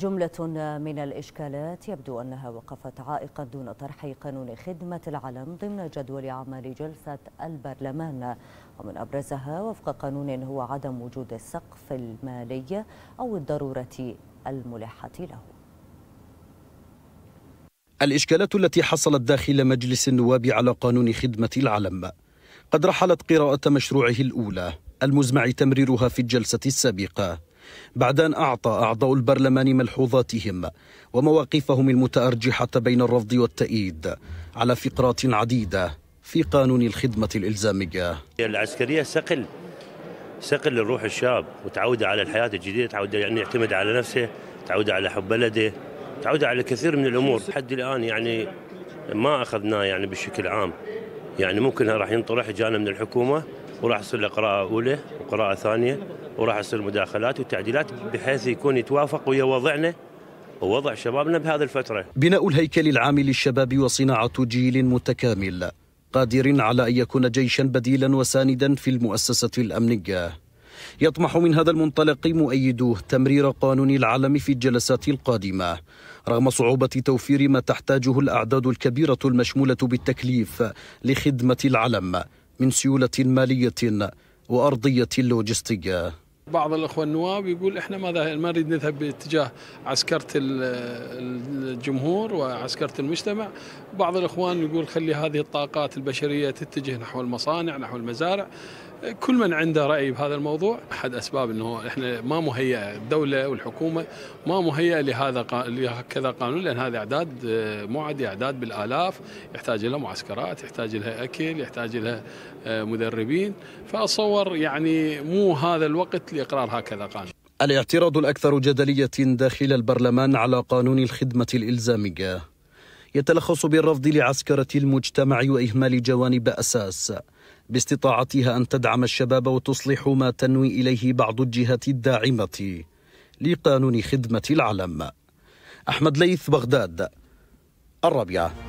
جملة من الإشكالات يبدو أنها وقفت عائقا دون طرح قانون خدمة العلم ضمن جدول أعمال جلسة البرلمان ومن أبرزها وفق قانون هو عدم وجود السقف المالي أو الضرورة الملحة له الإشكالات التي حصلت داخل مجلس النواب على قانون خدمة العلم قد رحلت قراءة مشروعه الأولى المزمع تمريرها في الجلسة السابقة بعد أن أعطى أعضاء البرلمان ملحوظاتهم ومواقفهم المتأرجحة بين الرفض والتأييد على فقرات عديدة في قانون الخدمة الإلزامية العسكرية سقل سقل لروح الشاب وتعود على الحياة الجديدة تعود أن يعني يعتمد على نفسه تعود على حب بلده تعود على كثير من الأمور لحد الآن يعني ما أخذناه يعني بشكل عام يعني ممكن راح ينطرح جانا من الحكومة وراح يصير له قراءة أولى وقراءة ثانية وراح يصير مداخلات وتعديلات بحيث يكون يتوافق ويا وضعنا ووضع شبابنا بهذه الفترة بناء الهيكل العام للشباب وصناعة جيل متكامل قادر على أن يكون جيشا بديلا وساندا في المؤسسة الأمنية يطمح من هذا المنطلق مؤيدوه تمرير قانون العلم في الجلسات القادمة رغم صعوبة توفير ما تحتاجه الأعداد الكبيرة المشمولة بالتكليف لخدمة العلم من سيوله ماليه وارضيه لوجستيه بعض الأخوة النواب يقول إحنا ما ما نريد نذهب باتجاه عسكرة الجمهور وعسكرة المجتمع بعض الأخوان يقول خلي هذه الطاقات البشرية تتجه نحو المصانع نحو المزارع كل من عنده رأي بهذا الموضوع أحد أسباب أنه إحنا ما مهيئة الدولة والحكومة ما مهيئة لهذا لهكذا قانون لأن هذا إعداد آه، معدي إعداد بالآلاف يحتاج إلى معسكرات يحتاج لها أكل يحتاج لها آه، مدربين فأتصور يعني مو هذا الوقت بإقرار هكذا قانون الاعتراض الأكثر جدلية داخل البرلمان على قانون الخدمة الإلزامية يتلخص بالرفض لعسكرة المجتمع وإهمال جوانب أساس باستطاعتها أن تدعم الشباب وتصلح ما تنوي إليه بعض الجهات الداعمة لقانون خدمة العلم أحمد ليث بغداد الرابعة